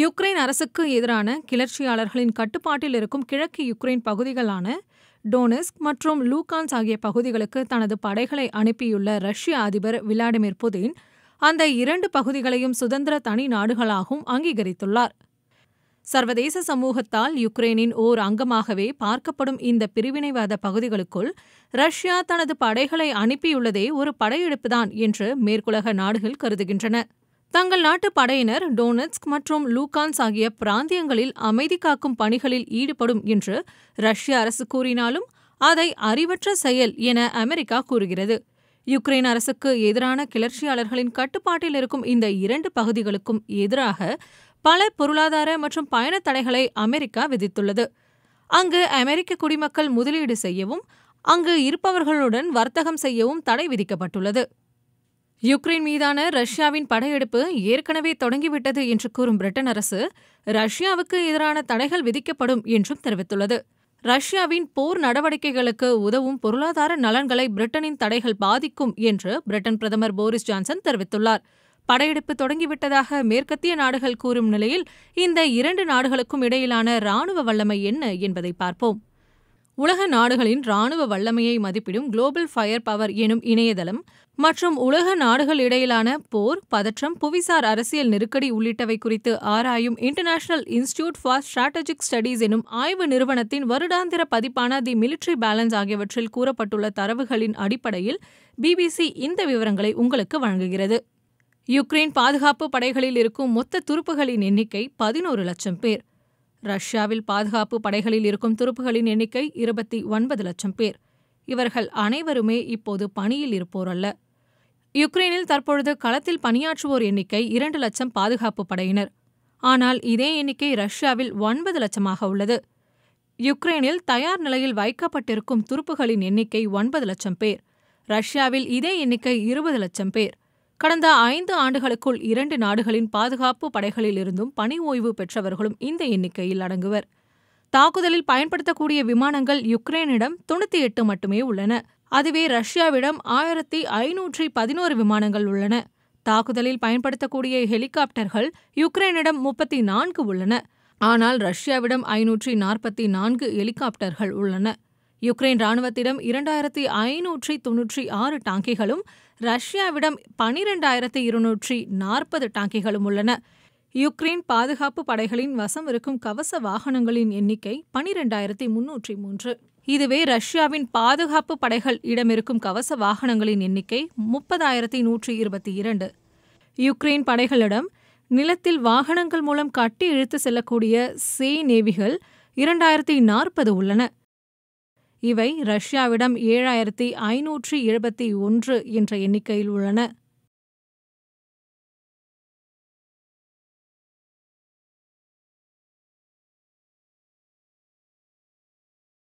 Ukraine அரசுக்கு எதிரான கிளர்ச்சியாளர்களின் கட்டுப்பாட்டில் இருக்கும் கிழக்கு யுக்ரைன் பகுதிகளான டோனஸ்க் மற்றும் லூகான்ஸ் ஆகிய பகுதிகளுக்கு தனது படைகளை அனுப்பியுள்ள ரஷ்ய அதிபர் விளாடிமிர் புதின் அந்த இரண்டு பகுதிகளையும் சுதந்திர தனி நாடுகளாகவும் அங்கீகரித்துள்ளார் சர்வதேச சமூகத்தால் யுக்ரைனின் ஓர் அங்கமாகவே பார்க்கப்படும் இந்த பிரிவினைவாத பகுதிகளுக்குள் ரஷ்யா தனது படைகளை அனுப்பியுள்ளதே ஒரு படையெடுப்புதான் என்று மேற்குலக நாடுகள் கருதுகின்றன தங்கள் நாட்டு படையினர் டோனட்ஸ்க் மற்றும் லூகான்ஸ் ஆகிய பிராந்தியங்களில் அமைதி காக்கும் பணிகளில் ஈடுபடும் என்று ரஷ்ய அரசு கூறினாலும் அதை அறிவற்ற செயல் என அமெரிக்கா கூறுகிறது யுக்ரைன் அரசுக்கு எதிரான கிளர்ச்சியாளர்களின் கட்டுப்பாட்டில் இருக்கும் இந்த இரண்டு பகுதிகளுக்கும் எதிராக பல பொருளாதார மற்றும் பயண தடைகளை அமெரிக்கா விதித்துள்ளது அங்கு அமெரிக்க குடிமக்கள் முதலீடு செய்யவும் அங்கு இருப்பவர்களுடன் வர்த்தகம் செய்யவும் தடை விதிக்கப்பட்டுள்ளது யுக்ரைன் மீதான ரஷ்யாவின் படையெடுப்பு ஏற்கனவே தொடங்கிவிட்டது என்று கூறும் பிரிட்டன் அரசு ரஷ்யாவுக்கு எதிரான தடைகள் விதிக்கப்படும் என்றும் தெரிவித்துள்ளது ரஷ்யாவின் போர் நடவடிக்கைகளுக்கு உதவும் பொருளாதார நலன்களை பிரிட்டனின் தடைகள் பாதிக்கும் என்று பிரிட்டன் பிரதமர் போரிஸ் ஜான்சன் தெரிவித்துள்ளார் படையெடுப்பு தொடங்கிவிட்டதாக மேற்கத்திய நாடுகள் கூறும் நிலையில் இந்த இரண்டு நாடுகளுக்கும் இடையிலான ராணுவ வல்லமை என்ன என்பதை பார்ப்போம் உலக நாடுகளின் ராணுவ வல்லமையை மதிப்பிடும் குளோபல் ஃபயர் பவர் எனும் இணையதளம் மற்றும் உலக நாடுகள் இடையிலான போர் பதற்றம் புவிசார் அரசியல் நெருக்கடி உள்ளிட்டவை குறித்து ஆராயும் international institute for strategic studies எனும் ஆய்வு நிறுவனத்தின் வருடாந்திர பதிப்பான தி மிலிட்ரி பேலன்ஸ் ஆகியவற்றில் கூறப்பட்டுள்ள தரவுகளின் அடிப்படையில் பிபிசி இந்த விவரங்களை உங்களுக்கு வழங்குகிறது யுக்ரைன் பாதுகாப்பு படைகளில் இருக்கும் மொத்த துருப்புகளின் எண்ணிக்கை பதினோரு லட்சம் பேர் ரஷ்யாவில் பாதுகாப்பு படைகளில் இருக்கும் துருப்புகளின் எண்ணிக்கை இருபத்தி ஒன்பது லட்சம் பேர் இவர்கள் அனைவருமே இப்போது பணியில் இருப்போர் அல்ல யுக்ரைனில் தற்பொழுது களத்தில் பணியாற்றுவோர் எண்ணிக்கை இரண்டு லட்சம் பாதுகாப்பு படையினர் ஆனால் இதே எண்ணிக்கை ரஷ்யாவில் ஒன்பது லட்சமாக உள்ளது யுக்ரைனில் தயார் நிலையில் வைக்கப்பட்டிருக்கும் துருப்புகளின் எண்ணிக்கை ஒன்பது லட்சம் பேர் ரஷ்யாவில் இதே எண்ணிக்கை இருபது லட்சம் பேர் கடந்த ஐந்து ஆண்டுகளுக்குள் இரண்டு நாடுகளின் பாதுகாப்பு படைகளிலிருந்தும் பணி ஓய்வு பெற்றவர்களும் இந்த எண்ணிக்கையில் அடங்குவர் தாக்குதலில் பயன்படுத்தக்கூடிய விமானங்கள் யுக்ரைனிடம் தொண்ணூத்தி எட்டு மட்டுமே உள்ளன அதுவே ரஷ்யாவிடம் ஆயிரத்தி ஐநூற்றி பதினோரு விமானங்கள் உள்ளன தாக்குதலில் பயன்படுத்தக்கூடிய ஹெலிகாப்டர்கள் யுக்ரைனிடம் முப்பத்தி நான்கு உள்ளன ஆனால் ரஷ்யாவிடம் ஐநூற்றி நாற்பத்தி நான்கு ஹெலிகாப்டர்கள் உள்ளன யுக்ரைன் ராணுவத்திடம் இரண்டாயிரத்தி ஐநூற்றி தொன்னூற்றி ஆறு டாங்கிகளும் ரஷ்யாவிடம் பனிரெண்டாயிரத்தி இருநூற்றி நாற்பது டாங்கிகளும் உள்ளன யுக்ரைன் பாதுகாப்பு படைகளின் வசம் இருக்கும் கவச வாகனங்களின் எண்ணிக்கை பனிரெண்டாயிரத்தி முன்னூற்றி மூன்று இதுவே ரஷ்யாவின் பாதுகாப்பு படைகள் இடமிருக்கும் கவச வாகனங்களின் எண்ணிக்கை முப்பதாயிரத்தி நூற்றி இருபத்தி இரண்டு யுக்ரைன் படைகளிடம் நிலத்தில் வாகனங்கள் மூலம் கட்டி இழுத்து செல்லக்கூடிய சே நேவிகள் இரண்டாயிரத்தி நாற்பது உள்ளன இவை ரஷ்யாவிடம் ஏழாயிரத்தி ஐநூற்றி எழுபத்தி ஒன்று என்ற எண்ணிக்கையில் உள்ளன